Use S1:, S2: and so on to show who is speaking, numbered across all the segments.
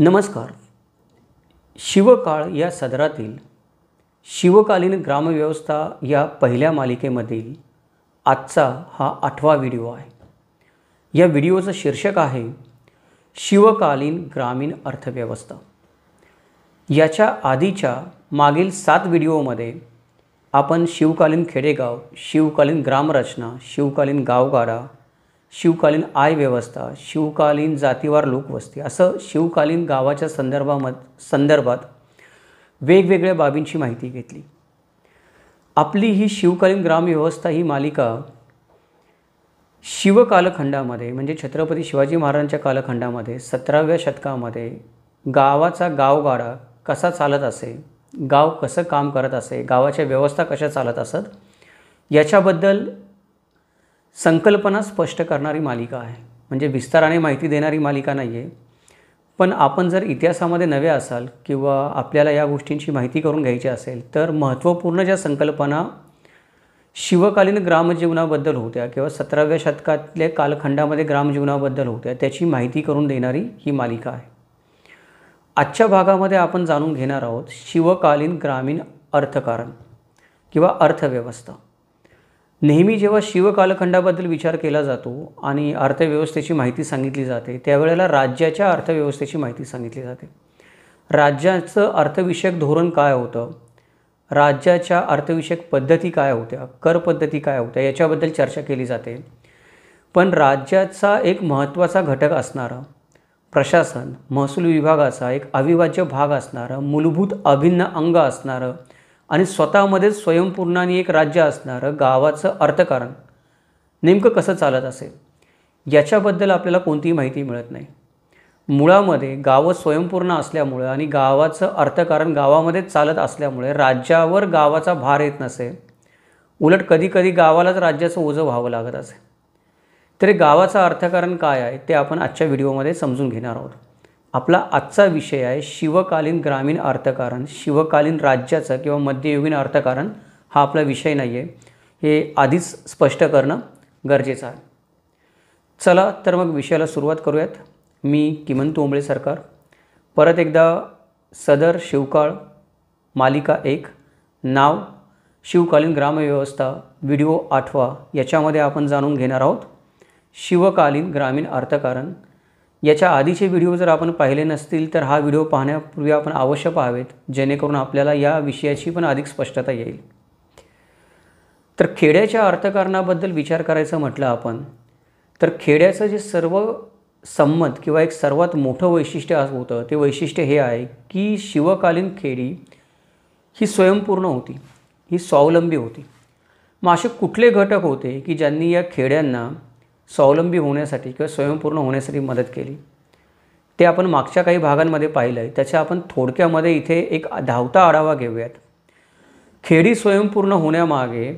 S1: नमस्कार शिवकाळ या सदरातील शिवकालीन ग्रामव्यवस्था या पहिल्या मालिकेमधील आजचा हा आठवा व्हिडिओ आहे या व्हिडिओचं शीर्षक आहे शिवकालीन ग्रामीण अर्थव्यवस्था याच्या आधीच्या मागील सात व्हिडिओमध्ये आपण शिवकालीन खेडेगाव शिवकालीन ग्रामरचना शिवकालीन गावगाडा शिवकालीन आय व्यवस्था शिवकालीन जातीवार लोकवस्ती असं शिवकालीन गावाच्या संदर्भामध संदर्भात वेगवेगळ्या बाबींची माहिती घेतली आपली ही शिवकालीन ग्रामव्यवस्था ही मालिका शिवकालखंडामध्ये म्हणजे छत्रपती शिवाजी महाराजांच्या कालखंडामध्ये सतराव्या शतकामध्ये गावाचा गावगाडा कसा चालत असे गाव कसं काम करत असे गावाच्या व्यवस्था कशा चालत असत याच्याबद्दल संकल्पना स्पष्ट करणारी मालिका आहे म्हणजे विस्ताराने माहिती देणारी मालिका नाही आहे पण आपण जर इतिहासामध्ये नवे असाल किंवा आपल्याला या गोष्टींची माहिती करून घ्यायची असेल तर महत्त्वपूर्ण ज्या संकल्पना शिवकालीन ग्रामजीवनाबद्दल होत्या किंवा सतराव्या शतकातल्या कालखंडामध्ये ग्रामजीवनाबद्दल होत्या त्याची माहिती करून देणारी ही मालिका आहे आजच्या भागामध्ये आपण जाणून घेणार आहोत शिवकालीन ग्रामीण अर्थकारण किंवा अर्थव्यवस्था नेहमी जेव्हा शिवकालखंडाबद्दल विचार केला जातो आणि अर्थव्यवस्थेची माहिती सांगितली जाते त्यावेळेला राज्याच्या अर्थव्यवस्थेची माहिती सांगितली जाते राज्याचं अर्थविषयक धोरण काय होतं राज्याच्या अर्थविषयक पद्धती काय होत्या कर पद्धती काय होत्या याच्याबद्दल चर्चा केली जाते पण राज्याचा एक महत्त्वाचा घटक असणारं प्रशासन महसूल विभागाचा एक अविभाज्य भाग असणारं मूलभूत अभिन्न अंग असणारं आणि स्वतःमध्येच स्वयंपूर्ण आणि एक राज्य असणारं गावाचं अर्थकारण नेमकं कसं चालत असेल याच्याबद्दल आपल्याला कोणतीही माहिती मिळत नाही मुळामध्ये गावं स्वयंपूर्ण असल्यामुळं आणि गावाचं अर्थकारण गावामध्येच चालत असल्यामुळे राज्यावर गावाचा भार येत नसे उलट कधीकधी गावालाच राज्याचं ओझं व्हावं लागत असे तरी गावाचं अर्थकारण काय आहे ते आपण आजच्या व्हिडिओमध्ये समजून घेणार आहोत आपला आजचा विषय आहे शिवकालीन ग्रामीण अर्थकारण शिवकालीन राज्याचं किंवा मध्ययुगीन अर्थकारण हा आपला विषय नाही आहे हे आधीच स्पष्ट करणं गरजेचं आहे चला तर मग विषयाला सुरुवात करूयात मी किमन तोंबळे सरकार परत एकदा सदर शिवकाळ मालिका एक नाव शिवकालीन ग्रामव्यवस्था व्हिडिओ आठवा याच्यामध्ये आपण जाणून घेणार आहोत शिवकालीन ग्रामीण अर्थकारण याच्या आधीचे व्हिडिओ जर आपण पाहिले नसतील तर हा व्हिडिओ पाहण्यापूर्वी आपण अवश्य पाहावेत जेणेकरून आपल्याला या विषयाची पण अधिक स्पष्टता येईल तर खेड्याच्या अर्थकारणाबद्दल विचार करायचं म्हटलं आपण तर खेड्याचं जे सर्व संमत किंवा एक सर्वात मोठं वैशिष्ट्य होतं ते वैशिष्ट्य हे आहे की शिवकालीन खेडी ही स्वयंपूर्ण होती ही स्वावलंबी होती मग असे कुठले घटक होते की ज्यांनी या खेड्यांना स्वावलंबी होण्यासाठी किंवा स्वयंपूर्ण होण्यासाठी मदत केली ते आपण मागच्या काही भागांमध्ये पाहिलं आहे त्याच्या आपण थोडक्यामध्ये इथे एक धावता आढावा घेऊयात खेडी स्वयंपूर्ण होण्यामागे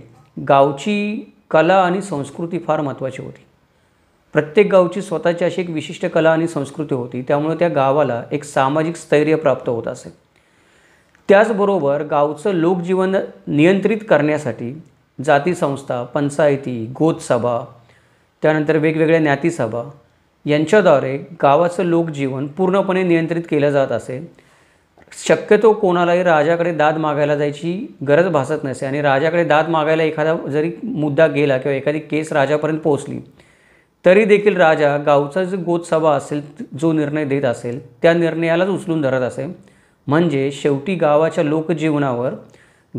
S1: गावची कला आणि संस्कृती फार महत्त्वाची होती प्रत्येक गावची स्वतःची अशी एक विशिष्ट कला आणि संस्कृती होती त्यामुळे त्या गावाला एक सामाजिक स्थैर्य प्राप्त होत असे त्याचबरोबर गावचं लोकजीवन नियंत्रित करण्यासाठी जाती संस्था पंचायती गोतसभा त्यानंतर वेगवेगळ्या ज्ञातीसभा यांच्याद्वारे गावाचं लोकजीवन पूर्णपणे नियंत्रित केलं जात असे शक्यतो कोणालाही राजाकडे दाद मागायला जायची गरज भासत नसे आणि राजाकडे दाद मागायला एखादा जरी मुद्दा गेला किंवा एखादी केस राजापर्यंत पोहोचली तरी देखील राजा गावचा जो गोतसभा असेल जो निर्णय देत असेल त्या निर्णयालाच उचलून धरत असे म्हणजे शेवटी गावाच्या लोकजीवनावर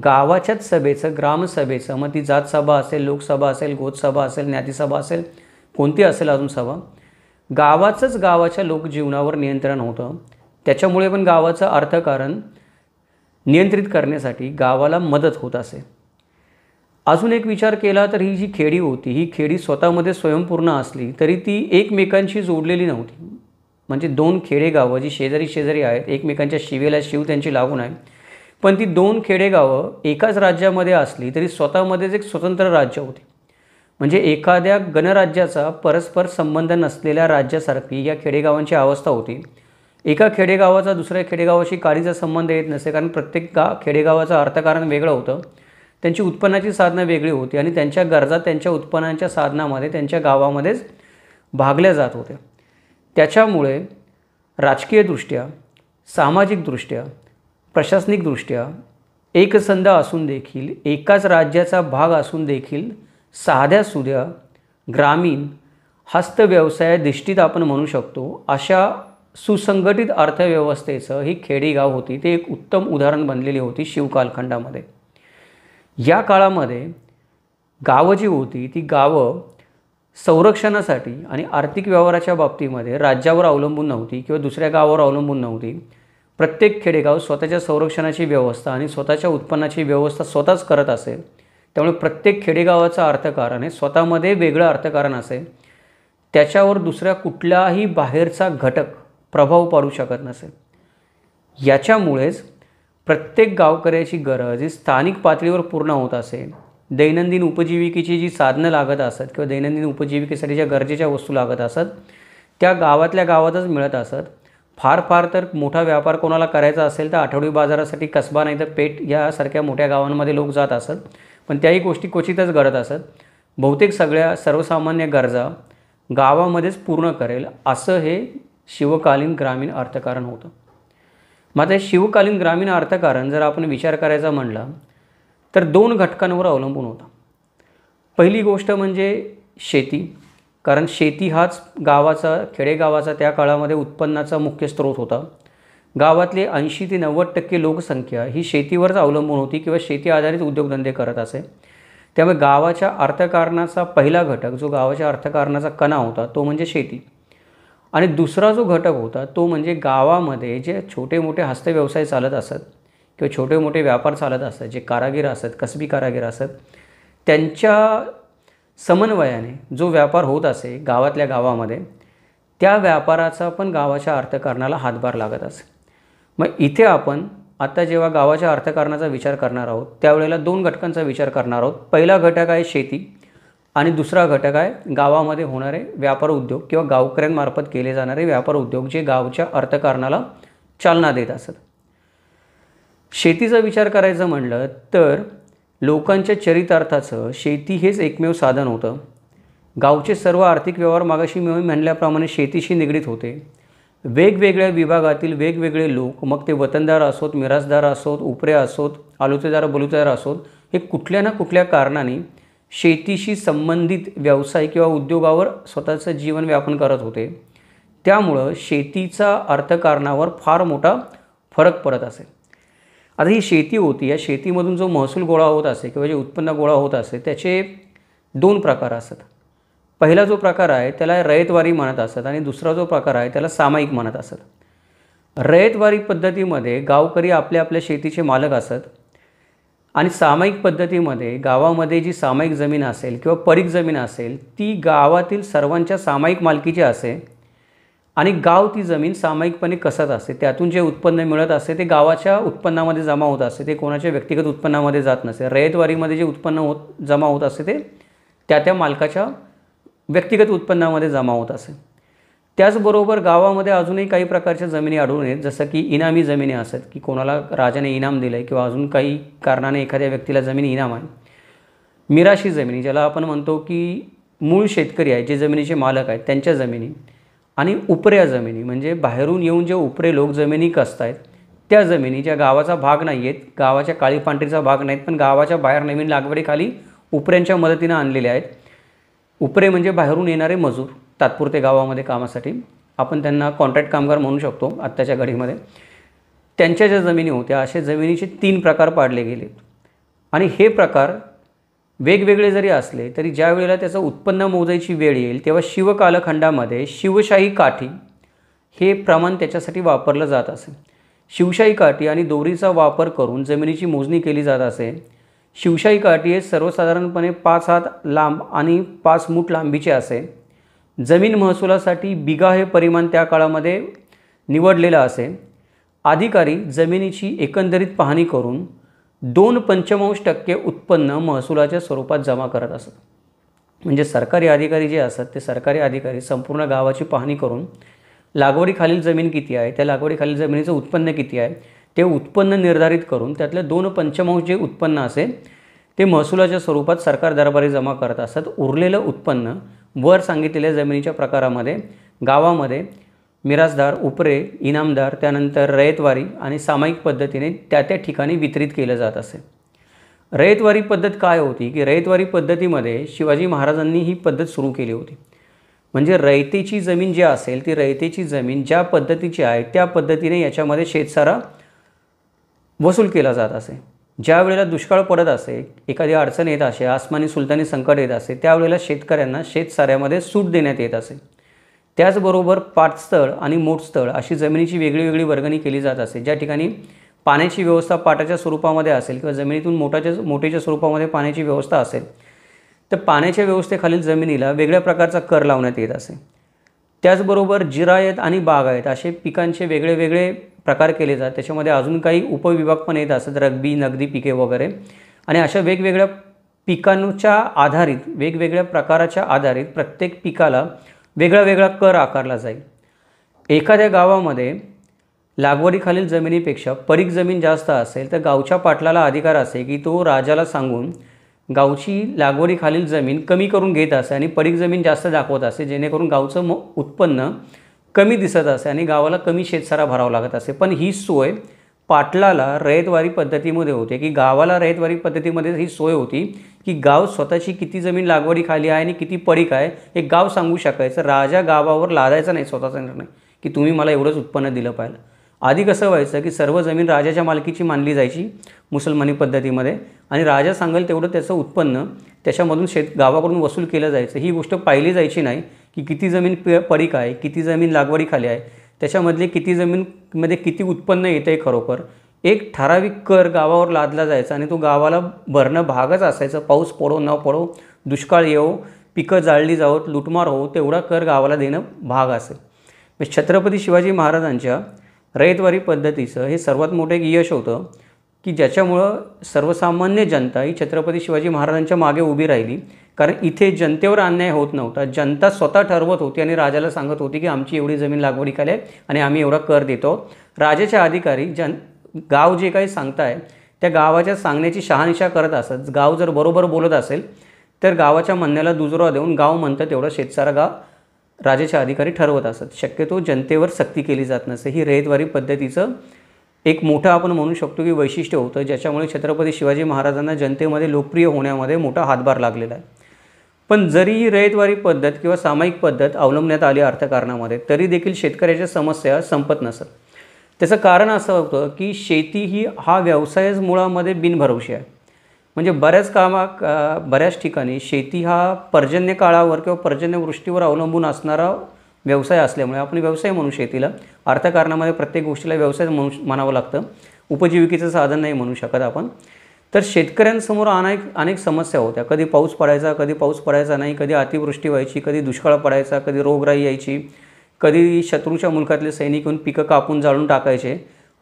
S1: गावाच्याच सभेचं ग्रामसभेचं मग ती जातसभा सभा असेल लोकसभा असेल गोतसभा असेल ज्ञातीसभा असेल कोणती असेल अजून सभा गावाचंच गावाच्या लोकजीवनावर नियंत्रण होतं त्याच्यामुळे पण गावाचं अर्थकारण नियंत्रित करण्यासाठी गावाला मदत होत असे अजून एक विचार केला तर ही जी खेडी होती ही खेडी स्वतःमध्ये स्वयंपूर्ण असली तरी ती एकमेकांशी जोडलेली नव्हती म्हणजे दोन खेडेगावं जी शेजारी शेजारी आहेत एकमेकांच्या शिवेला शिव त्यांची लागून आहे पण ती दोन खेडेगावं एकाच राज्यामध्ये असली तरी स्वतःमध्येच एक स्वतंत्र राज्य होते म्हणजे एखाद्या गणराज्याचा परस्पर संबंध नसलेल्या राज्यासारखी या खेडेगावांची अवस्था होती एका खेडेगावाचा दुसऱ्या खेडेगावाशी काळीचा संबंध येत नसे कारण प्रत्येक गा खेडेगावाचं अर्थकारण वेगळं होतं त्यांची उत्पन्नाची साधनं वेगळी होती आणि त्यांच्या गरजा त्यांच्या उत्पन्नाच्या साधनामध्ये त्यांच्या गावामध्येच भागल्या जात होत्या त्याच्यामुळे राजकीयदृष्ट्या सामाजिकदृष्ट्या प्रशासनिकदृष्ट्या एकसंध असून देखील एकाच राज्याचा भाग असून देखील साध्या सुध्या ग्रामीण दिष्टीत आपण म्हणू शकतो अशा सुसंघटित अर्थव्यवस्थेचं ही खेडेगाव होती ते एक उत्तम उदाहरण बनलेली होती शिवकालखंडामध्ये या काळामध्ये गावं जी होती ती गावं संरक्षणासाठी आणि आर्थिक व्यवहाराच्या बाबतीमध्ये राज्यावर अवलंबून नव्हती किंवा दुसऱ्या गावावर अवलंबून नव्हती प्रत्येक खेडेगाव स्वतःच्या संरक्षणाची व्यवस्था आणि स्वतःच्या उत्पन्नाची व्यवस्था स्वतःच करत असेल त्यामुळे प्रत्येक खेडेगावाचं अर्थकारण हे स्वतःमध्ये वेगळं अर्थकारण असेल त्याच्यावर दुसऱ्या कुठल्याही बाहेरचा घटक प्रभाव पाडू शकत नसेल याच्यामुळेच प्रत्येक गावकऱ्याची गरज ही स्थानिक पातळीवर पूर्ण होत असेल दैनंदिन उपजीविकेची जी साधनं लागत असत किंवा दैनंदिन उपजीविकेसाठी ज्या गरजेच्या वस्तू लागत असत त्या गावातल्या गावातच मिळत असत फार फार तर मोठा व्यापार कोणाला करायचा असेल तर आठवडी बाजारासाठी कसबा नाही तर पेठ यासारख्या मोठ्या गावांमध्ये लोक जात असत पण त्याही गोष्टी क्वचितच घडत असत बहुतेक सगळ्या सर्वसामान्य गरजा गावामध्येच पूर्ण करेल असं हे शिवकालीन ग्रामीण अर्थकारण होतं मात्र शिवकालीन ग्रामीण अर्थकारण जर आपण विचार करायचा म्हणला तर दोन घटकांवर अवलंबून होता पहिली गोष्ट म्हणजे शेती कारण शेती हाच गावाचा खेडेगावाचा त्या काळामध्ये उत्पन्नाचा मुख्य स्रोत होता गावातले ऐंशी ते नव्वद टक्के लोकसंख्या ही शेतीवरच अवलंबून होती किंवा शेती आधारित उद्योगधंदे करत असे त्यामुळे गावाच्या अर्थकारणाचा पहिला घटक जो गावाच्या अर्थकारणाचा कणा होता तो म्हणजे शेती आणि दुसरा जो घटक होता तो म्हणजे गावामध्ये जे छोटे मोठे हस्तव्यवसाय चालत असत किंवा छोटे मोठे व्यापार चालत असत जे कारागीर असत कसबी कारागीर असत त्यांच्या समन्वयाने जो व्यापार होत असे गावातल्या गावामध्ये त्या व्यापाराचा पण गावाच्या अर्थकारणाला हातभार लागत असे मग इथे आपण आता जेव्हा गावाच्या अर्थकारणाचा विचार करणार आहोत त्यावेळेला दोन घटकांचा विचार करणार आहोत पहिला घटक आहे शेती आणि दुसरा घटक आहे गावामध्ये होणारे व्यापार उद्योग किंवा गावकऱ्यांमार्फत केले जाणारे व्यापार उद्योग जे गावच्या अर्थकारणाला चालना देत असत शेतीचा विचार करायचं म्हणलं तर लोकांच्या चरितार्थाचं शेती हेच एकमेव साधन होतं गावचे सर्व आर्थिक व्यवहार मागाशी मिळून म्हणल्याप्रमाणे शेतीशी निगडीत होते वेगवेगळ्या विभागातील वेगवेगळे लोक मग ते वतनदार असोत मिरासदार असोत उपरे असोत आलुतेदार बलुतेदार असोत हे कुठल्या ना कुठल्या कारणाने शेतीशी संबंधित व्यवसाय किंवा उद्योगावर स्वतःचं जीवन व्यापन करत होते त्यामुळं शेतीचा अर्थकारणावर फार मोठा फरक पडत असेल आता ही शेती होती या शेतीमधून जो महसूल गोळा होत असे किंवा जे उत्पन्न गोळा होत असे त्याचे दोन प्रकार असत पहिला जो प्रकार आहे त्याला रयतवारी म्हणत असत आणि दुसरा जो प्रकार आहे त्याला सामायिक म्हणत असत रयतवारी पद्धतीमध्ये गावकरी आपल्या आपल्या शेतीचे मालक असत आणि सामायिक पद्धतीमध्ये गावामध्ये जी सामायिक जमीन असेल किंवा परीक जमीन असेल ती गावातील सर्वांच्या सामायिक मालकीची असे आणि गाव ती जमीन सामायिकपणे कसत असते त्यातून जे उत्पन्न मिळत असते ते गावाच्या उत्पन्नामध्ये जमा होत असते ते कोणाच्या व्यक्तिगत उत्पन्नामध्ये जात नसते रयतवारीमध्ये जे उत्पन्न होत जमा होत असते ते त्या त्या मालकाच्या व्यक्तिगत उत्पन्नामध्ये जमा होत असे त्याचबरोबर गावामध्ये अजूनही काही प्रकारच्या जमिनी आढळून येत जसं की इनामी जमिनी असत की कोणाला राजाने इनाम दिलं आहे किंवा अजून काही कारणाने एखाद्या व्यक्तीला जमीन इनाम आहे मिराशी जमिनी ज्याला आपण म्हणतो की मूळ शेतकरी आहे जे जमिनीचे मालक आहेत त्यांच्या जमिनी आणि उपऱ्या जमिनी म्हणजे बाहेरून येऊन जे उपरे लोक जमिनी आहेत त्या जमिनी ज्या गावाचा भाग नाही आहेत गावाच्या काळी पांढरीचा भाग नाहीत पण गावाच्या बाहेर नवीन लागवडीखाली उपऱ्यांच्या मदतीनं आणलेले आहेत उपरे म्हणजे बाहेरून येणारे मजूर तात्पुरते गावामध्ये कामासाठी आपण त्यांना कॉन्ट्रॅक्ट कामगार म्हणू शकतो आत्ताच्या घडीमध्ये त्यांच्या ज्या जमिनी होत्या असे जमिनीचे तीन प्रकार पाडले गेले आणि हे प्रकार वेगवेगळे जरी असले तरी ज्या वेळेला त्याचं उत्पन्न मोजायची वेळ येईल तेव्हा शिवकालखंडामध्ये शिवशाही काठी हे प्रमाण त्याच्यासाठी वापरलं जात असे शिवशाही काठी आणि दोरीचा वापर करून जमिनीची मोजणी केली जात असे शिवशाही काठी हे सर्वसाधारणपणे पाच हात लांब आणि पाच मूठ लांबीचे असे जमीन महसुलासाठी बिगा हे परिमाण त्या काळामध्ये निवडलेलं असे अधिकारी जमिनीची एकंदरीत पाहणी करून दोन पंचमांश टक्के उत्पन्न महसुलाच्या स्वरूपात जमा करत असत म्हणजे सरकारी अधिकारी जे असतात ते सरकारी अधिकारी संपूर्ण गावाची पाहणी करून लागवडीखालील जमीन किती आहे त्या लागवडीखालील जमिनीचं उत्पन्न किती आहे ते उत्पन्न निर्धारित करून त्यातलं दोन पंचमांश जे उत्पन्न असेल ते महसुलाच्या स्वरूपात सरकार दरबारी जमा करत असतात उरलेलं उत्पन्न वर सांगितलेल्या जमिनीच्या प्रकारामध्ये गावामध्ये मिराजदार उपरे इनामदार त्यानंतर रयतवारी आणि सामायिक पद्धतीने त्या त्या ठिकाणी वितरित केलं जात असे रयतवारी पद्धत काय होती की रयतवारी पद्धतीमध्ये शिवाजी महाराजांनी ही पद्धत सुरू केली होती म्हणजे रयतेची जमीन जी असेल ती रयतेची जमीन ज्या पद्धतीची आहे त्या पद्धतीने याच्यामध्ये शेतसारा वसूल केला जात असे ज्या वेळेला दुष्काळ पडत असे एखादी अडचण येत असे आसमानी सुलतानी संकट येत असे त्यावेळेला शेतकऱ्यांना शेतसाऱ्यामध्ये सूट देण्यात येत असे त्याचबरोबर पाटस्थळ आणि मोठस्थळ अशी जमिनीची वेगळी वेगळी वर्गणी केली जात असते ज्या ठिकाणी पाण्याची व्यवस्था पाटाच्या स्वरूपामध्ये असेल किंवा जमिनीतून मोठ्याच्या मोठेच्या स्वरूपामध्ये पाण्याची व्यवस्था असेल तर पाण्याच्या व्यवस्थेखालील जमिनीला वेगळ्या प्रकारचा कर लावण्यात येत असे त्याचबरोबर जिरायत आणि बाग आहेत असे पिकांचे वेगळे वेगळे प्रकार केले जातात त्याच्यामध्ये अजून काही उपविभाग पण येत असतात रग्बी नगदी पिके वगैरे आणि अशा वेगवेगळ्या पिकांच्या आधारित वेगवेगळ्या प्रकाराच्या आधारित प्रत्येक पिकाला वेगळा वेगळा कर आकारला जाईल एखाद्या गावामध्ये लागवडीखालील जमिनीपेक्षा परीक जमीन जास्त असेल तर गावच्या पाटलाला अधिकार असे की तो राजाला सांगून गावची लागवडीखालील जमीन कमी करून घेत असे आणि परीक जमीन जास्त दाखवत असे जेणेकरून गावचं म उत्पन्न कमी दिसत असे आणि गावाला कमी शेतसारा भरावा लागत असे पण ही सोय पाटलाला रयतवारी पद्धतीमध्ये होते की गावाला रयतवारी पद्धतीमध्ये ही सोय होती की गाव स्वतःची किती जमीन लागवडीखाली आहे आणि किती पडीक आहे हे गाव सांगू शकायचं राजा गावावर लादायचा नाही स्वतःचा निर्णय की तुम्ही मला एवढंच उत्पन्न दिलं पाहिलं आधी कसं व्हायचं की सर्व जमीन राजाच्या मालकीची मानली जायची मुसलमानी पद्धतीमध्ये आणि राजा सांगेल तेवढं त्याचं उत्पन्न त्याच्यामधून शेत गावाकडून वसूल केलं जायचं ही गोष्ट पाहिली जायची नाही की किती जमीन प पडीक आहे किती जमीन लागवडीखाली आहे त्याच्यामधले किती जमीनमध्ये किती उत्पन्न येतं आहे खरोखर एक ठराविक कर गावावर लादला जायचा आणि तो गावाला भरणं भागच असायचं पाऊस पडो न पडो दुष्काळ येऊ पिकं जाळली जावो लुटमार होऊ तेवढा कर गावाला देणं भाग असेल छत्रपती शिवाजी महाराजांच्या रयतवारी पद्धतीचं हे सर्वात मोठं एक यश होतं की ज्याच्यामुळं सर्वसामान्य जनता ही छत्रपती शिवाजी महाराजांच्या मागे उभी राहिली कारण इथे जनतेवर अन्याय होत नव्हता जनता स्वतः ठरवत होती आणि राजाला सांगत होती की आमची एवढी जमीन लागवडी आहे आणि आम्ही एवढा कर देतो राजाच्या अधिकारी जन गाव जे काही सांगताय त्या गावाच्या सांगण्याची शहानिशा करत असत गाव जर बरोबर बोलत असेल तर गावाच्या म्हणण्याला दुजोरा देऊन गाव म्हणतं तेवढा शेतसारा गाव राजाच्या अधिकारी ठरवत असत शक्यतो जनतेवर सक्ती केली जात नसे ही रहेदवारी पद्धतीचं एक मोठं आपण म्हणू शकतो की वैशिष्ट्य होतं ज्याच्यामुळे छत्रपती शिवाजी महाराजांना जनतेमध्ये लोकप्रिय होण्यामध्ये मोठा हातभार लागलेला आहे पण जरी ही रयतवारी पद्धत किंवा सामायिक पद्धत अवलंबण्यात आली अर्थकारणामध्ये तरी देखील शेतकऱ्याच्या समस्या संपत नसत त्याचं कारण असं होतं की शेती ही हा व्यवसायच मुळामध्ये बिनभरवशी आहे म्हणजे बऱ्याच कामा बऱ्याच ठिकाणी शेती हा पर्जन्य काळावर किंवा पर्जन्यवृष्टीवर अवलंबून असणारा व्यवसाय असल्यामुळे आपण व्यवसाय म्हणू शेतीला अर्थकारणामध्ये प्रत्येक गोष्टीला व्यवसाय म्हणू म्हणावं लागतं उपजीविकेचं साधन नाही म्हणू शकत आपण तर शेतकऱ्यांसमोर अनेक अनेक समस्या होत्या कधी पाऊस पडायचा कधी पाऊस पडायचा नाही कधी अतिवृष्टी व्हायची कधी दुष्काळ पडायचा कधी रोगराई यायची कधी शत्रूच्या मुलखातले सैनिक येऊन पिकं कापून जाळून टाकायचे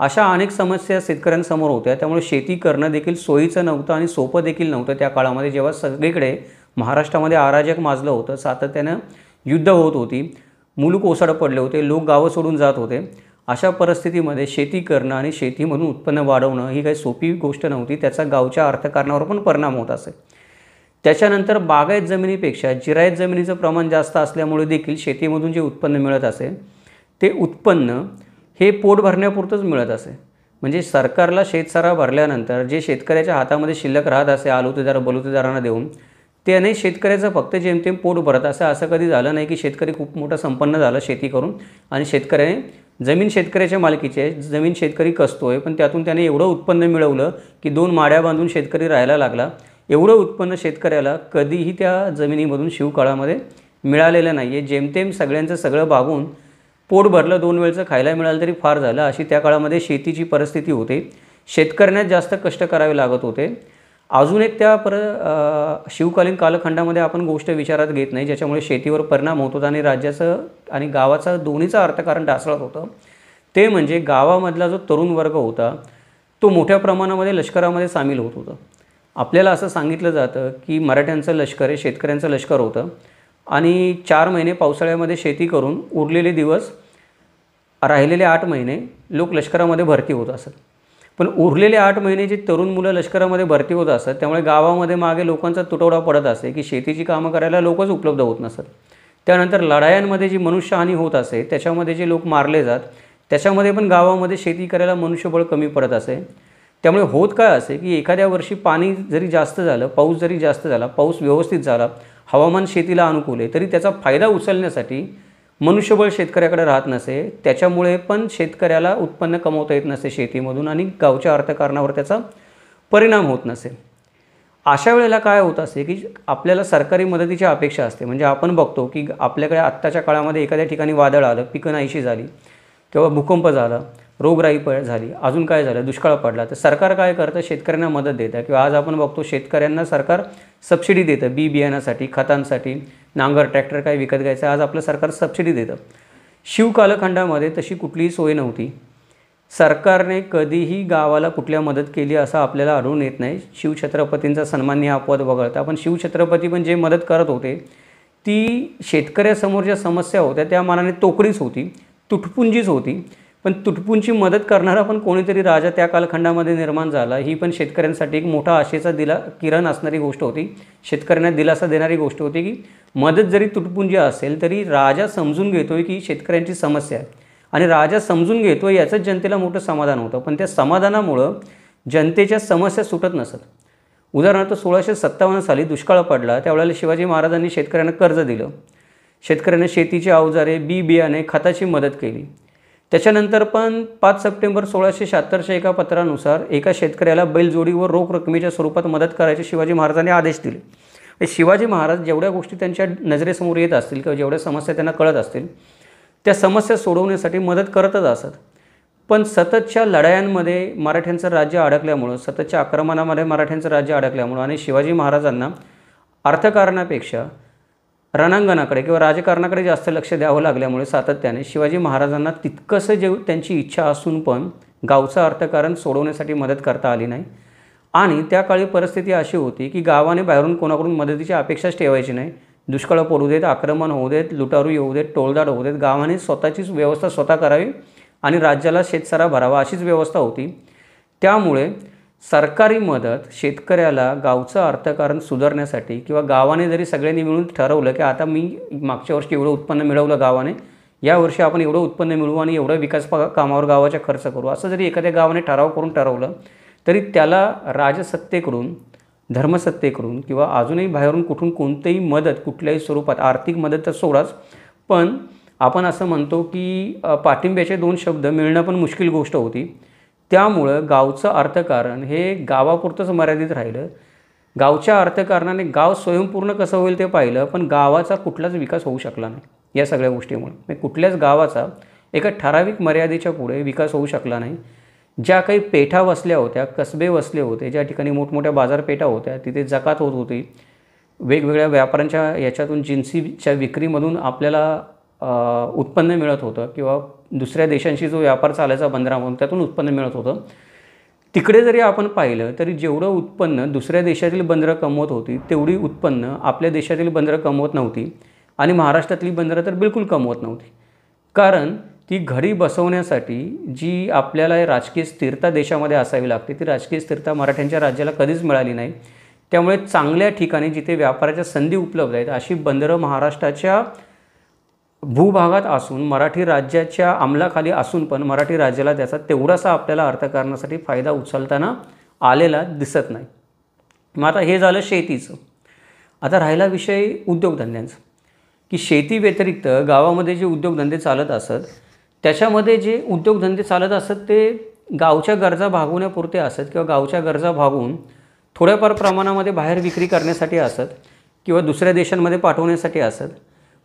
S1: अशा अनेक समस्या शेतकऱ्यांसमोर होत्या त्यामुळे शेती करणं देखील सोयीचं नव्हतं आणि सोपं देखील नव्हतं त्या काळामध्ये जेव्हा सगळीकडे महाराष्ट्रामध्ये अराजक माजलं होतं सातत्यानं युद्ध होत होती मुलूक ओसाडं पडले होते लोक गावं सोडून जात होते अशा परिस्थितीमध्ये शेती करणं आणि शेतीमधून उत्पन्न वाढवणं ही काही सोपी गोष्ट नव्हती त्याचा गावच्या अर्थकारणावर पण परिणाम होत असे त्याच्यानंतर बागायत जमिनीपेक्षा जिरायत जमिनीचं प्रमाण जास्त असल्यामुळे देखील शेतीमधून जे उत्पन्न मिळत असे ते उत्पन्न हे पोट भरण्यापुरतंच मिळत असे म्हणजे सरकारला शेतसारा भरल्यानंतर जे शेतकऱ्याच्या हातामध्ये शिल्लक राहत असे आलुतेदार बलुतेदारांना देऊन त्याने शेतकऱ्याचं फक्त जेमतेम पोट भरत असं असं कधी झालं नाही की शेतकरी खूप मोठा संपन्न झाला शेती करून आणि शेतकऱ्याने जमीन शेतकऱ्याच्या मालकीची आहे जमीन शेतकरी कसतो आहे पण त्यातून त्याने एवढं उत्पन्न मिळवलं की दोन माड्या बांधून शेतकरी राहायला लागला एवढं उत्पन्न शेतकऱ्याला कधीही त्या जमिनीमधून शिवकाळामध्ये मिळालेलं नाही आहे जेमतेम सगळ्यांचं सगळं भागून पोट भरलं दोन वेळचं खायला मिळालं तरी फार झालं अशी त्या काळामध्ये शेतीची परिस्थिती होती शेतकऱ्यांनाच जास्त कष्ट करावे लागत होते अजून एक त्या पर शिवकालीन कालखंडामध्ये आपण गोष्ट विचारात घेत नाही ज्याच्यामुळे शेतीवर परिणाम होत होता आणि राज्याचं आणि गावाचा दोन्हीचं अर्थकारण डासळत होतं ते म्हणजे गावामधला जो तरुण वर्ग होता तो मोठ्या प्रमाणामध्ये लष्करामध्ये सामील होत होता आपल्याला असं सांगितलं जातं की मराठ्यांचं लष्कर हे शेतकऱ्यांचं लष्कर होतं आणि चार महिने पावसाळ्यामध्ये शेती करून उरलेले दिवस राहिलेले आठ महिने लोक लष्करामध्ये भरती होत असत पण उरलेले आठ महिने जी तरुण मुलं लष्करामध्ये भरती होत असतात त्यामुळे गावामध्ये मागे लोकांचा तुटवडा पडत असे की शेतीची कामं करायला लोकच उपलब्ध होत नसत त्यानंतर लढायांमध्ये जी मनुष्यहानी होत असे त्याच्यामध्ये जे लोक मारले जात त्याच्यामध्ये पण गावामध्ये शेती करायला मनुष्यबळ कमी पडत असे त्यामुळे होत काय असे की एखाद्या वर्षी पाणी जरी जास्त झालं पाऊस जरी जास्त झाला पाऊस व्यवस्थित झाला हवामान शेतीला अनुकूल आहे तरी त्याचा फायदा उचलण्यासाठी मनुष्यबळ शेतकऱ्याकडे राहत नसे त्याच्यामुळे पण शेतकऱ्याला उत्पन्न कमवता येत नसे शेतीमधून आणि गावच्या अर्थकारणावर त्याचा परिणाम होत नसे अशा वेळेला काय होत असते की आपल्याला सरकारी मदतीची अपेक्षा असते म्हणजे आपण बघतो की आपल्याकडे आत्ताच्या काळामध्ये एखाद्या ठिकाणी वादळ आलं पिकं नाहीशी झाली किंवा भूकंप झाला रोगराई प झाली अजून काय झालं दुष्काळ पडला तर सरकार काय करतं शेतकऱ्यांना मदत देतं किंवा आज आपण बघतो शेतकऱ्यांना सरकार सबसिडी देतं बी बियाण्यासाठी खतांसाठी नांगर ट्रॅक्टर काय विकत घ्यायचं आज आपलं सरकार सबसिडी देतं शिव कालखंडामध्ये तशी कुठलीही सोय नव्हती सरकारने कधीही गावाला कुठल्या मदत केली असं आपल्याला आढळून येत नाही शिवछत्रपतींचा या अपवाद वगळता पण शिवछत्रपती पण जे मदत करत होते ती शेतकऱ्यासमोर ज्या समस्या होत्या त्या मानाने तोकडीच होती तुटपुंजीच होती पण तुटपुंची मदत करणारा पण कोणीतरी राजा त्या कालखंडामध्ये निर्माण झाला ही पण शेतकऱ्यांसाठी एक मोठा आशेचा दिला किरण असणारी गोष्ट होती शेतकऱ्यांना दिलासा देणारी गोष्ट होती की मदत जरी तुटपुंजी असेल तरी राजा समजून घेतोय की शेतकऱ्यांची समस्या आहे आणि राजा समजून घेतो याचंच जनतेला मोठं समाधान होतं पण त्या समाधानामुळं जनतेच्या समस्या सुटत नसत उदाहरणार्थ सोळाशे सत्तावन्न साली दुष्काळ पडला त्यावेळेला शिवाजी महाराजांनी शेतकऱ्यांना कर्ज दिलं शेतकऱ्यांना शेतीचे अवजारे बी बियाणे खताची मदत केली त्याच्यानंतर पण पाच सप्टेंबर सोळाशे शहात्तरच्या एका पत्रानुसार एका शेतकऱ्याला बैलजोडी व रोख रकमेच्या स्वरूपात मदत करायचे शिवाजी महाराजांनी आदेश दिले म्हणजे शिवाजी महाराज जेवढ्या गोष्टी त्यांच्या नजरेसमोर येत असतील किंवा जेवढ्या समस्या त्यांना कळत असतील त्या समस्या सोडवण्यासाठी मदत करतच असत पण सततच्या लढायांमध्ये मराठ्यांचं राज्य अडकल्यामुळं सततच्या आक्रमणामध्ये मराठ्यांचं राज्य अडकल्यामुळं आणि शिवाजी महाराजांना अर्थकारणापेक्षा रणांगणाकडे किंवा राजकारणाकडे जास्त लक्ष द्यावं लागल्यामुळे सातत्याने शिवाजी महाराजांना तितकंसं जे त्यांची इच्छा असून पण गावचं अर्थकारण सोडवण्यासाठी मदत करता आली नाही आणि त्या काळी परिस्थिती अशी होती की गावाने बाहेरून कोणाकडून मदतीची अपेक्षाच ठेवायची नाही दुष्काळ पडू देत आक्रमण होऊ देत लुटारू येऊ देत टोळदाड होऊ देत गावाने स्वतःचीच व्यवस्था स्वतः करावी आणि राज्याला शेतसारा भरावा अशीच व्यवस्था होती त्यामुळे सरकारी मदत शेतकऱ्याला गावचं अर्थकारण सुधारण्यासाठी किंवा गावाने जरी सगळ्यांनी मिळून ठरवलं की आता मी मागच्या वर्षी एवढं उत्पन्न मिळवलं गावाने यावर्षी आपण एवढं उत्पन्न मिळवू आणि एवढं विकास कामावर गावाचा खर्च करू असं जरी एखाद्या गावाने ठराव करून ठरवलं तरी त्याला राजसत्तेकडून धर्मसत्तेकडून किंवा अजूनही बाहेरून कुठून कोणतीही मदत कुठल्याही स्वरूपात आर्थिक मदत तर सोडाच पण आपण असं म्हणतो की पाठिंब्याचे दोन शब्द मिळणं पण मुश्किल गोष्ट होती त्यामुळं गावचं अर्थकारण हे गावापुरतंच मर्यादित राहिलं गावच्या अर्थकारणाने गाव स्वयंपूर्ण कसं होईल ते पाहिलं पण गावाचा कुठलाच विकास होऊ शकला नाही या सगळ्या गोष्टीमुळे म्हणजे कुठल्याच गावाचा एका ठराविक मर्यादेच्या पुढे विकास होऊ शकला नाही ज्या काही पेठा वसल्या होत्या कसबे वसले होते ज्या ठिकाणी मोठमोठ्या बाजारपेठा होत्या तिथे जकात होत होती वेगवेगळ्या व्यापाऱ्यांच्या याच्यातून जिन्सीच्या विक्रीमधून आपल्याला उत्पन्न मिळत होतं किंवा दुसऱ्या देशांशी जो व्यापार चालायचा बंदरामधून त्यातून उत्पन्न मिळत होतं तिकडे जरी आपण पाहिलं तरी जेवढं उत्पन्न दुसऱ्या देशातील बंदरं कमवत होती तेवढी उत्पन्न आपल्या देशातील बंदरं कमवत नव्हती आणि महाराष्ट्रातली बंदरं तर बिलकुल कमवत नव्हती कारण ती घरी बसवण्यासाठी जी आपल्याला राजकीय स्थिरता देशामध्ये असावी लागते ती राजकीय स्थिरता मराठ्यांच्या राज्याला कधीच मिळाली नाही त्यामुळे चांगल्या ठिकाणी जिथे व्यापाराच्या संधी उपलब्ध आहेत अशी बंदरं महाराष्ट्राच्या भूभागात असून मराठी राज्याच्या अंमलाखाली असून पण मराठी राज्याला त्याचा तेवढासा आपल्याला अर्थकारणासाठी फायदा उचलताना आलेला दिसत नाही मग आता हे झालं शेतीचं आता राहिला विषय उद्योगधंद्यांचा की शेती व्यतिरिक्त गावामध्ये जे उद्योगधंदे चालत असत त्याच्यामध्ये जे उद्योगधंदे चालत असत ते गावच्या गरजा भागवण्यापुरते असत किंवा गावच्या गरजा भागवून थोड्याफार प्रमाणामध्ये बाहेर विक्री करण्यासाठी असत किंवा दुसऱ्या देशांमध्ये पाठवण्यासाठी असत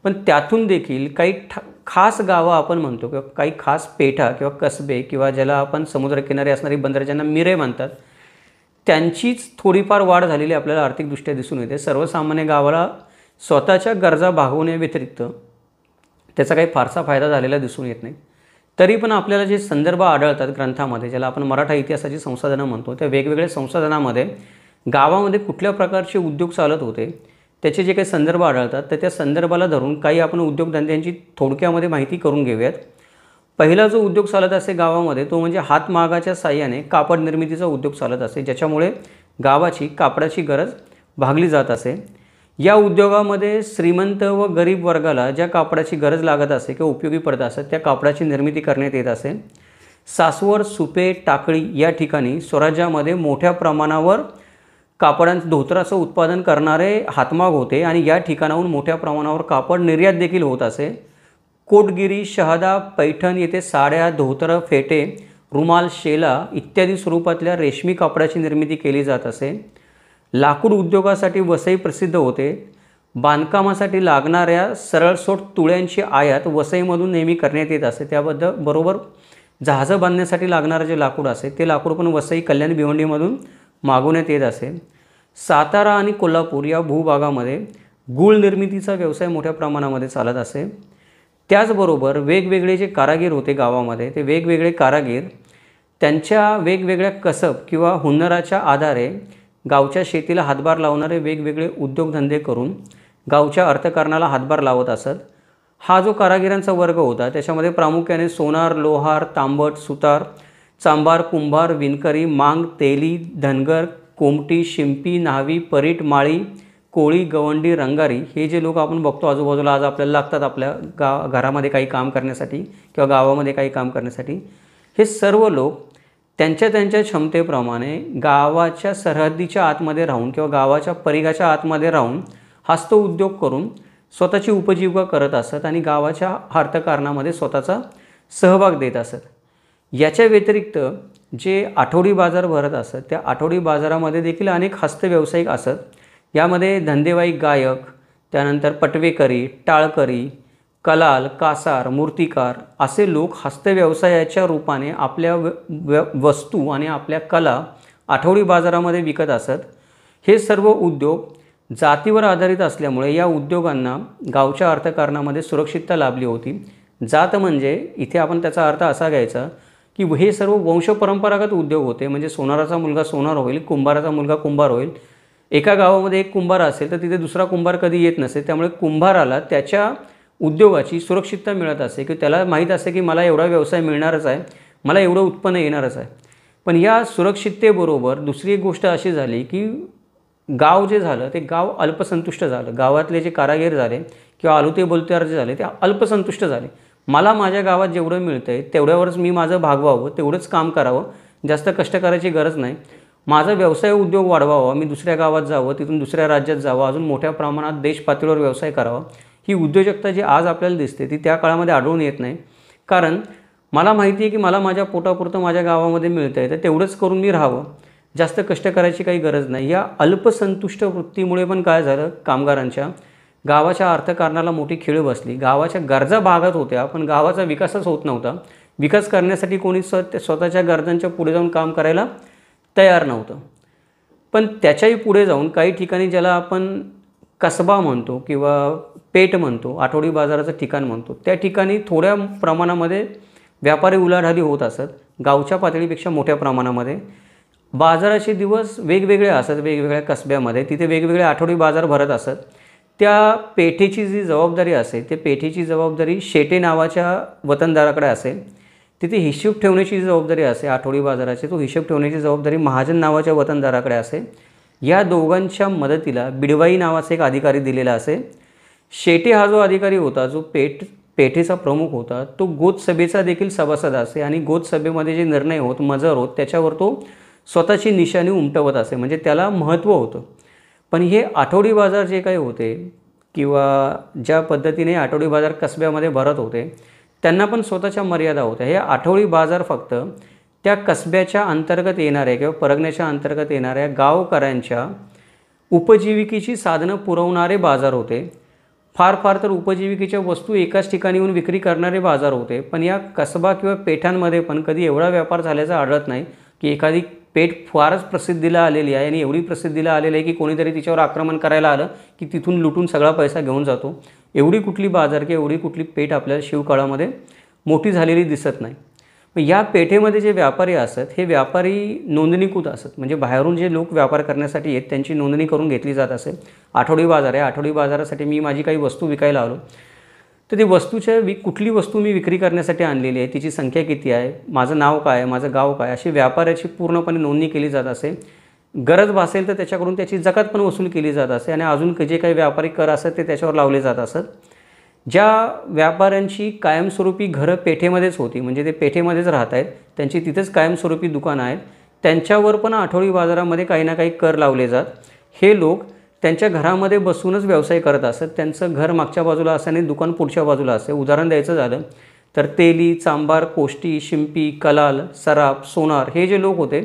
S1: पण त्यातून देखील काही ठा खास गावं आपण म्हणतो किंवा काही खास पेठा किंवा कसबे किंवा ज्याला आपण समुद्रकिनारी असणारी बंदर ज्यांना मिरे म्हणतात त्यांचीच थोडीफार वाढ झालेली आपल्याला आर्थिकदृष्ट्या दिसून येते सर्वसामान्य गावाला स्वतःच्या गरजा भागवण्याव्यतिरिक्त त्याचा काही फारसा फायदा झालेला दिसून येत नाही तरी पण आपल्याला जे संदर्भ आढळतात ग्रंथामध्ये ज्याला आपण मराठा इतिहासाची संसाधनं म्हणतो त्या वेगवेगळ्या संसाधनामध्ये गावामध्ये कुठल्या प्रकारचे उद्योग चालत होते त्याचे जे काही संदर्भ आढळतात तर त्या संदर्भाला धरून काही आपण उद्योगधंद्यांची थोडक्यामध्ये माहिती करून घेऊयात पहिला जो उद्योग चालत असे गावामध्ये तो म्हणजे हातमागाच्या साह्याने कापड निर्मितीचा उद्योग चालत असे ज्याच्यामुळे गावाची कापडाची गरज भागली जात असे या उद्योगामध्ये श्रीमंत व गरीब वर्गाला ज्या कापडाची गरज लागत असे किंवा उपयोगी पडत असत त्या कापडाची निर्मिती करण्यात येत असे सासवर सुपे टाकळी या ठिकाणी स्वराज्यामध्ये मोठ्या प्रमाणावर कापडांचं धोत्राचं उत्पादन करणारे हातमाग होते आणि या ठिकाणाहून मोठ्या प्रमाणावर कापड निर्यात देखील होत असे कोटगिरी शहादा पैठण येथे साड्या धोतर फेटे रुमाल शेला इत्यादी स्वरूपातल्या रेशमी कापडाची निर्मिती केली जात असे लाकूड उद्योगासाठी वसई प्रसिद्ध होते बांधकामासाठी लागणाऱ्या सरळसोट तुळ्यांची आयात वसईमधून नेहमी करण्यात येत असे त्याबद्दल बरोबर जहाजं बांधण्यासाठी लागणारं जे लाकूड असे ते लाकूड पण वसई कल्याण भिवंडीमधून मागवण्यात येत असेल सातारा आणि कोल्हापूर या भूभागामध्ये गुळ निर्मितीचा व्यवसाय मोठ्या प्रमाणामध्ये चालत असे त्याचबरोबर वेगवेगळे जे कारागीर होते गावामध्ये ते वेगवेगळे कारागीर त्यांच्या वेगवेगळ्या कसब किंवा हुन्नराच्या आधारे गावच्या शेतीला हातभार लावणारे वेगवेगळे उद्योगधंदे करून गावच्या अर्थकारणाला हातभार लावत असत हा जो कारागिरांचा वर्ग होता त्याच्यामध्ये प्रामुख्याने सोनार लोहार तांबट सुतार चांभार कुंभार विणकरी मांग तेली धनगर कोमटी शिंपी न्हावी परीट माळी कोळी गवंडी रंगारी हे जे लोक आपण बघतो आजूबाजूला आज आपल्याला लागतात आपल्या गा घरामध्ये काही काम करण्यासाठी किंवा गावामध्ये काही काम करण्यासाठी हे सर्व लोक त्यांच्या त्यांच्या क्षमतेप्रमाणे गावाच्या सरहद्दीच्या आतमध्ये राहून किंवा गावाच्या परिघाच्या आतमध्ये राहून हस्तउद्योग करून स्वतःची उपजीविका करत असत आणि गावाच्या अर्थकारणामध्ये स्वतःचा सहभाग देत असत याच्या व्यतिरिक्त जे आठवडी बाजार भरत असत त्या आठवडी बाजारामध्ये देखील अनेक हस्तव्यावसायिक असत यामध्ये धंदेवाईक गायक त्यानंतर पटवेकरी टाळकरी कलाल कासार मूर्तिकार असे लोक हस्तव्यवसायाच्या रूपाने आपल्या व व्य वस्तू आणि आपल्या कला आठवडी बाजारामध्ये विकत असत हे सर्व उद्योग जातीवर आधारित असल्यामुळे या उद्योगांना गावच्या अर्थकारणामध्ये सुरक्षितता लाभली होती जात म्हणजे इथे आपण त्याचा अर्थ असा घ्यायचा की हे सर्व वंशपरंपरागत उद्योग होते म्हणजे सोनाराचा मुलगा सोनार होईल कुंभाराचा मुलगा कुंभार होईल एका गावामध्ये एक कुंभार असेल तर तिथे दुसरा कुंभार कधी येत नसेल त्यामुळे कुंभाराला त्याच्या उद्योगाची सुरक्षितता मिळत असे की त्याला माहीत असे की मला एवढा व्यवसाय मिळणारच आहे मला एवढं उत्पन्न येणारच आहे पण या सुरक्षिततेबरोबर दुसरी एक गोष्ट अशी झाली की गाव जे झालं ते गाव अल्पसंतुष्ट झालं गावातले जे कारागीर झाले किंवा आलुते बोलतेदार जे झाले ते अल्पसंतुष्ट झाले मला माझ्या गावात जेवढं मिळतं आहे तेवढ्यावरच मी माझं भागवावं तेवढंच काम करावं जास्त कष्ट करायची गरज नाही माझा व्यवसाय उद्योग वाढवावा मी दुसऱ्या गावात जावं तिथून दुसऱ्या राज्यात जावं अजून मोठ्या प्रमाणात देशपातळीवर व्यवसाय करावा ही उद्योजकता जी आज आपल्याला दिसते ती त्या काळामध्ये आढळून येत नाही कारण मला माहिती आहे की मला माझ्या पोटापुरतं माझ्या गावामध्ये मिळतं आहे तर तेवढंच करून मी राहावं जास्त कष्ट करायची काही गरज नाही या अल्पसंतुष्ट वृत्तीमुळे पण काय झालं कामगारांच्या गावाच्या अर्थकारणाला मोठी खिळ बसली गावाच्या गरजा भागत होत्या पण गावाचा विकासच होत नव्हता विकास करण्यासाठी कोणी स्वतः स्वतःच्या गरजांच्या पुढे जाऊन काम करायला तयार नव्हतं पण त्याच्याही पुढे जाऊन काही ठिकाणी ज्याला आपण कसबा म्हणतो किंवा पेट म्हणतो आठवडी बाजाराचं ठिकाण म्हणतो त्या ठिकाणी थोड्या प्रमाणामध्ये व्यापारी उलाढाली होत असत गावच्या पातळीपेक्षा मोठ्या प्रमाणामध्ये बाजाराचे दिवस वेगवेगळे असत वेगवेगळ्या कसब्यामध्ये तिथे वेगवेगळे आठवडी बाजार भरत असत त्या पेठेची जी जबाबदारी असेल ते पेठेची जबाबदारी शेटे नावाच्या वतनदाराकडे असेल तिथे हिशोब ठेवण्याची जबाबदारी असे आठवडी बाजाराची तो हिशोब ठेवण्याची जबाबदारी महाजन नावाच्या वतनदाराकडे असेल या दोघांच्या मदतीला बिडवाई नावाचा एक अधिकारी दिलेला असे शेटे हा जो अधिकारी होता जो पेठ पेठेचा प्रमुख होता तो गोतसभेचा देखील सभासद असे आणि गोतसभेमध्ये जे निर्णय होत मजर होत त्याच्यावर तो स्वतःची निशाणी उमटवत असे म्हणजे त्याला महत्त्व होतं पण हे आठवडी बाजार जे काही होते किंवा ज्या पद्धतीने आठवडी बाजार कसब्यामध्ये भरत होते त्यांना पण स्वतःच्या मर्यादा होत्या हे आठवडी बाजार फक्त त्या कसब्याच्या अंतर्गत येणाऱ्या किंवा परगण्याच्या अंतर्गत येणाऱ्या गावकऱ्यांच्या उपजीविकेची साधनं पुरवणारे बाजार होते फार फार तर उपजीविकेच्या वस्तू एकाच ठिकाणी येऊन विक्री करणारे बाजार होते पण या कसबा किंवा पेठांमध्ये पण कधी एवढा व्यापार झाल्याचं आढळत नाही की एखादी पेठ फारच प्रसिद्धीला आलेली आहे आणि एवढी प्रसिद्धीला आलेली आहे की कोणीतरी तिच्यावर आक्रमण करायला आलं की तिथून लुटून सगळा पैसा घेऊन जातो एवढी कुठली बाजार की एवढी कुठली पेठ आपल्याला शिवकाळामध्ये मोठी झालेली दिसत नाही मग या पेठेमध्ये जे व्यापारी असत हे व्यापारी नोंदणीकृत असत म्हणजे बाहेरून जे लोक व्यापार करण्यासाठी येत त्यांची नोंदणी करून घेतली जात असेल आठवडी बाजार आहे आठवडी बाजारासाठी मी माझी काही वस्तू विकायला आलो तर ते वस्तूच्या वि कुठली वस्तू मी विक्री करण्यासाठी आणलेली आहे तिची संख्या किती आहे माझं नाव काय माझं गाव काय अशी व्यापाऱ्याची पूर्णपणे नोंदणी केली जात असे गरज भासेल तर त्याच्याकडून त्याची जकात पण वसूल केली जात असे आणि अजून जे काही व्यापारी कर असत ते त्याच्यावर लावले जात असत ज्या व्यापाऱ्यांची कायमस्वरूपी घरं पेठेमध्येच होती म्हणजे ते पेठेमध्येच राहत आहेत त्यांची तिथेच कायमस्वरूपी दुकानं आहेत त्यांच्यावर पण आठवडी बाजारामध्ये काही ना काही कर लावले जात हे लोक त्यांच्या घरामध्ये बसूनच व्यवसाय करत असत त्यांचं घर मागच्या बाजूला असं आणि दुकान पुढच्या बाजूला असते उदाहरण द्यायचं झालं तर तेली चांबार कोष्टी शिंपी कलाल सराफ सोनार हे जे लोक होते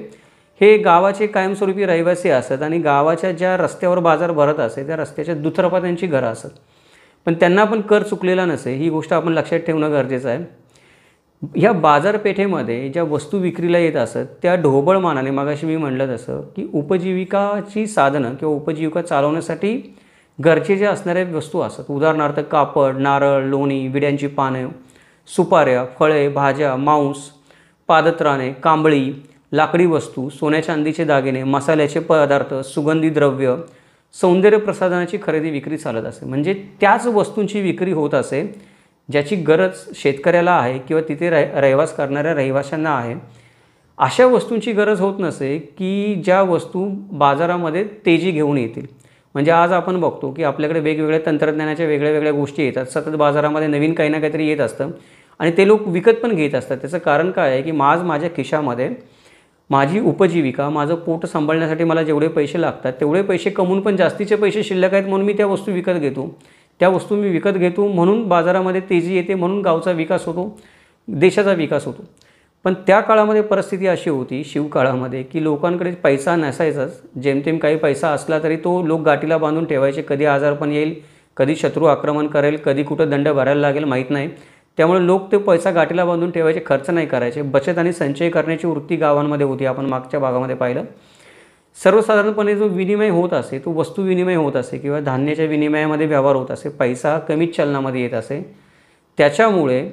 S1: हे गावाचे कायमस्वरूपी रहिवासी असत आणि गावाच्या ज्या रस्त्यावर बाजार भरत असे त्या रस्त्याच्या दुतर्फा त्यांची घरं असत पण त्यांना पण कर चुकलेला नसे ही गोष्ट आपण लक्षात ठेवणं गरजेचं आहे ह्या बाजारपेठेमध्ये ज्या वस्तू विक्रीला येत असत त्या ढोबळमानाने मानाने मागाशी मी म्हणलं तसं की उपजीविकाची साधनं किंवा उपजीविका चालवण्यासाठी गरजेच्या असणाऱ्या वस्तू असतात उदाहरणार्थ कापड नारळ लोणी विड्यांची पानं सुपाऱ्या फळे भाज्या मांस पादत्राणे कांबळी लाकडी वस्तू सोन्या चांदीचे दागिने मसाल्याचे पदार्थ सुगंधी द्रव्य सौंदर्य प्रसाधनाची खरेदी विक्री चालत असे म्हणजे त्याच वस्तूंची विक्री होत असे ज्याची गरज शेतकऱ्याला आहे किंवा तिथे रह रहिवास करणाऱ्या रहिवाशांना आहे अशा वस्तूंची गरज होत नसे की ज्या वस्तू बाजारामध्ये तेजी घेऊन येतील म्हणजे आज आपण बघतो की आपल्याकडे वेगवेगळ्या तंत्रज्ञानाच्या वेगळ्या वेगळ्या गोष्टी येतात सतत बाजारामध्ये नवीन काही ना काहीतरी येत असतं आणि ते लोक विकत पण घेत असतात त्याचं कारण काय आहे की माझ माझ्या खिशामध्ये माझी उपजीविका माझं पोट सांभाळण्यासाठी मला जेवढे पैसे लागतात तेवढे पैसे कमवून पण जास्तीचे पैसे शिल्लक आहेत म्हणून मी त्या वस्तू विकत घेतो त्या वस्तू मी विकत घेतो म्हणून बाजारामध्ये तेजी येते म्हणून गावचा विकास होतो देशाचा विकास होतो पण त्या काळामध्ये परिस्थिती अशी होती शिवकाळामध्ये की लोकांकडे पैसा नसायचाच जेमतेम काही पैसा असला तरी तो लोक गाठीला बांधून ठेवायचे कधी आजारपण येईल कधी शत्रू आक्रमण करेल कधी कुठं दंड भरायला लागेल माहीत नाही त्यामुळे लोक ते पैसा गाठीला बांधून ठेवायचे खर्च नाही करायचे बचत आणि संचय करण्याची वृत्ती गावांमध्ये होती आपण मागच्या भागामध्ये पाहिलं सर्वसाधारणपणे जो विनिमय होत असे तो वस्तू विनिमय होत असे किंवा धान्याच्या विनिमयामध्ये व्यवहार होत असे पैसा हा कमीच चलनामध्ये येत असे त्याच्यामुळे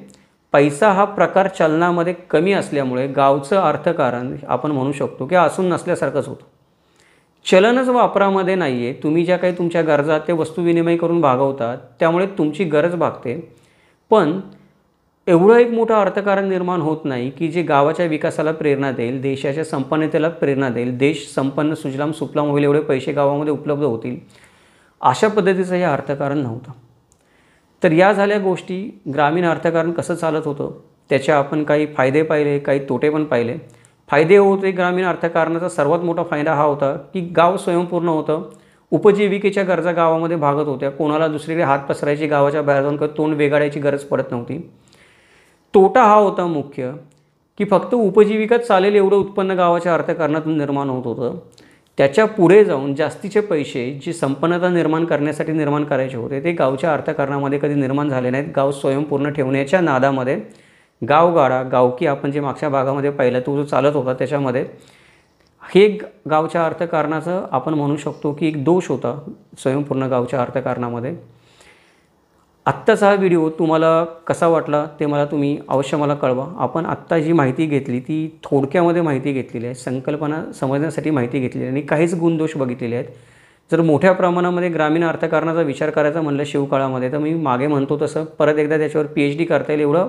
S1: पैसा हा प्रकार चलनामध्ये कमी असल्यामुळे गावचं अर्थकारण आपण म्हणू शकतो की असून नसल्यासारखंच होतं चलनच वापरामध्ये नाही आहे तुम्ही ज्या काही तुमच्या गरजा ते वस्तू विनिमय करून भागवतात त्यामुळे तुमची गरज भागते पण एवढं एक मोठं अर्थकारण निर्माण होत नाही की जे गावाच्या विकासाला प्रेरणा देईल देशाच्या संपन्नतेला प्रेरणा देईल देश संपन्न सुजलाम सुफलाम होईल एवढे पैसे गावामध्ये उपलब्ध होतील अशा पद्धतीचं हे अर्थकारण नव्हतं तर या झाल्या गोष्टी ग्रामीण अर्थकारण कसं चालत होतं त्याच्या आपण काही फायदे पाहिले काही तोटे पण पाहिले फायदे होते ग्रामीण अर्थकारणाचा सर्वात मोठा फायदा हा होता की गाव स्वयंपूर्ण होतं उपजीविकेच्या गरजा गावामध्ये भागत होत्या कोणाला दुसरीकडे हात पसरायची गावाच्या बाहेर जाऊन तोंड वेगाडायची गरज पडत नव्हती तोटा हा होता मुख्य की फक्त उपजीविकाच चालेल एवढं उत्पन्न गावाच्या अर्थकारणातून निर्माण होत होतं त्याच्या पुढे जाऊन जास्तीचे पैसे जी संपन्नता निर्माण करण्यासाठी निर्माण करायचे होते ते गावच्या अर्थकारणामध्ये कधी निर्माण झाले नाहीत गाव स्वयंपूर्ण ठेवण्याच्या नादामध्ये गावगाडा गावकी आपण जे मागच्या भागामध्ये पाहिलं तो जो चालत होता त्याच्यामध्ये हे गावच्या अर्थकारणाचं आपण म्हणू शकतो की एक दोष होता स्वयंपूर्ण गावच्या अर्थकारणामध्ये आत्ताचा हा व्हिडिओ तुम्हाला कसा वाटला ते मला तुम्ही अवश्य मला कळवा आपण आत्ता जी माहिती घेतली ती थोडक्यामध्ये माहिती घेतलेली आहे संकल्पना समजण्यासाठी माहिती घेतलेली आहे आणि काहीच गुणदोष बघितलेले आहेत जर मोठ्या प्रमाणामध्ये ग्रामीण अर्थकारणाचा विचार करायचा म्हणलं शिवकाळामध्ये तर मी मागे म्हणतो तसं परत एकदा त्याच्यावर पी एच डी करता येईल एवढं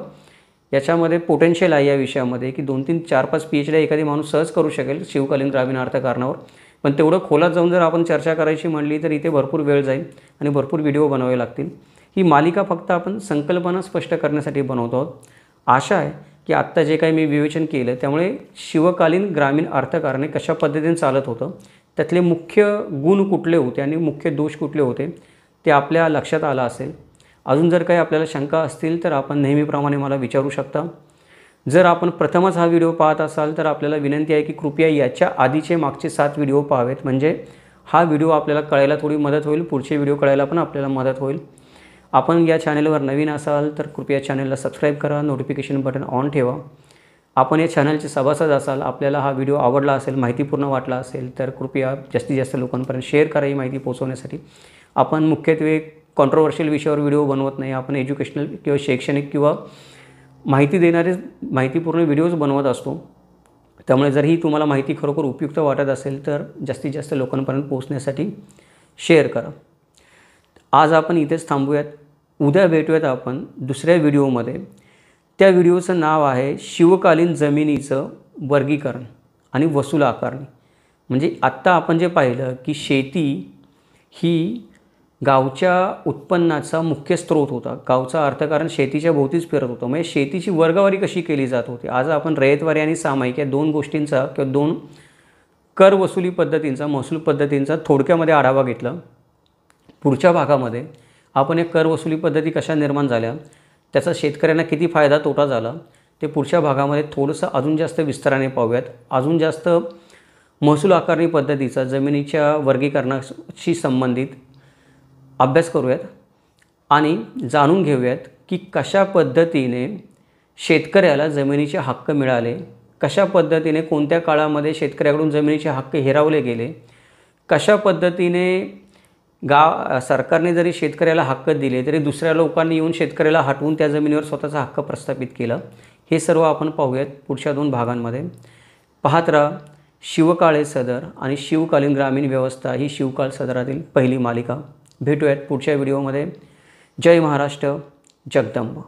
S1: याच्यामध्ये पोटेन्शियल आहे या विषयामध्ये की दोन तीन चार पाच पी एच डी एखादी माणूस सहज करू शकेल शिवकालीन ग्रामीण अर्थकारणावर पण तेवढं खोलात जाऊन जर आपण चर्चा करायची म्हणली तर इथे भरपूर वेळ जाईल आणि भरपूर व्हिडिओ बनवावे लागतील ही मालिका फक्त आपण संकल्पना स्पष्ट करण्यासाठी बनवतो आहोत आशा आहे की आत्ता जे काही मी विवेचन केलं त्यामुळे शिवकालीन ग्रामीण अर्थकारणे कशा पद्धतीने चालत होतं त्यातले मुख्य गुण कुठले होते आणि मुख्य दोष कुठले होते ते आपल्या लक्षात आलं असेल अजून जर काही आपल्याला शंका असतील तर आपण नेहमीप्रमाणे मला विचारू शकता जर आपण प्रथमच हा व्हिडिओ पाहत असाल तर आपल्याला विनंती आहे की कृपया याच्या आधीचे मागचे सात व्हिडिओ पाहावेत म्हणजे हा व्हिडिओ आपल्याला कळायला थोडी मदत होईल पुढचे व्हिडिओ कळायला पण आपल्याला मदत होईल आपण या चॅनलवर नवीन असाल तर कृपया चॅनलला सबस्क्राईब करा नोटिफिकेशन बटन ऑन ठेवा आपण या चॅनलचे सभासद असाल आपल्याला हा व्हिडिओ आवडला असेल माहितीपूर्ण वाटला असेल तर कृपया जास्तीत जास्त लोकांपर्यंत शेअर करा ही माहिती पोहोचवण्यासाठी आपण मुख्यत्वे कॉन्ट्रोवर्शियल विषयावर व्हिडिओ बनवत नाही आपण एज्युकेशनल किंवा शैक्षणिक किंवा माहिती देणारे माहितीपूर्ण व्हिडिओज बनवत असतो त्यामुळे जर ही तुम्हाला माहिती खरोखर उपयुक्त वाटत असेल तर जास्तीत जास्त लोकांपर्यंत पोहोचण्यासाठी शेअर करा आज आपण इथेच थांबूयात उद्या भेटूयात आपण दुसऱ्या व्हिडिओमध्ये त्या व्हिडिओचं नाव आहे शिवकालीन जमिनीचं वर्गीकरण आणि वसूल आकारणी म्हणजे आत्ता आपण जे पाहिलं की शेती ही गावच्या उत्पन्नाचा मुख्य स्रोत होता गावचा अर्थकारण शेतीच्या भोवतीच फिरत होतं म्हणजे शेतीची वर्गवारी कशी केली जात होती आज आपण रयतवारी आणि सामायिक या दोन गोष्टींचा किंवा दोन कर वसुली पद्धतींचा महसूल पद्धतींचा थोडक्यामध्ये आढावा घेतला पुढच्या भागामध्ये आपण एक करवसुली पद्धती कशा निर्माण झाल्या त्याचा शेतकऱ्यांना किती फायदा तोटा झाला ते पुढच्या भागामध्ये थोडंसं अजून जास्त विस्ताराने पाहूयात अजून जास्त महसूल आकारणी पद्धतीचा जमिनीच्या वर्गीकरणाशी संबंधित अभ्यास करूयात आणि जाणून घेऊयात की कशा पद्धतीने शेतकऱ्याला जमिनीचे हक्क मिळाले कशा पद्धतीने कोणत्या काळामध्ये शेतकऱ्याकडून जमिनीचे हक्क हिरावले गेले कशा पद्धतीने गाव सरकारने जरी शेतकऱ्याला हक्क दिले तरी दुसऱ्या लोकांनी येऊन शेतकऱ्याला हटवून त्या जमिनीवर स्वतःचा हक्क प्रस्थापित केलं हे सर्व आपण पाहूयात पुढच्या दोन भागांमध्ये पाहत राहा शिवकाळे सदर आणि शिवकालीन ग्रामीण व्यवस्था ही शिवकाळ सदरातील पहिली मालिका भेटूयात पुढच्या व्हिडिओमध्ये जय महाराष्ट्र जगदंब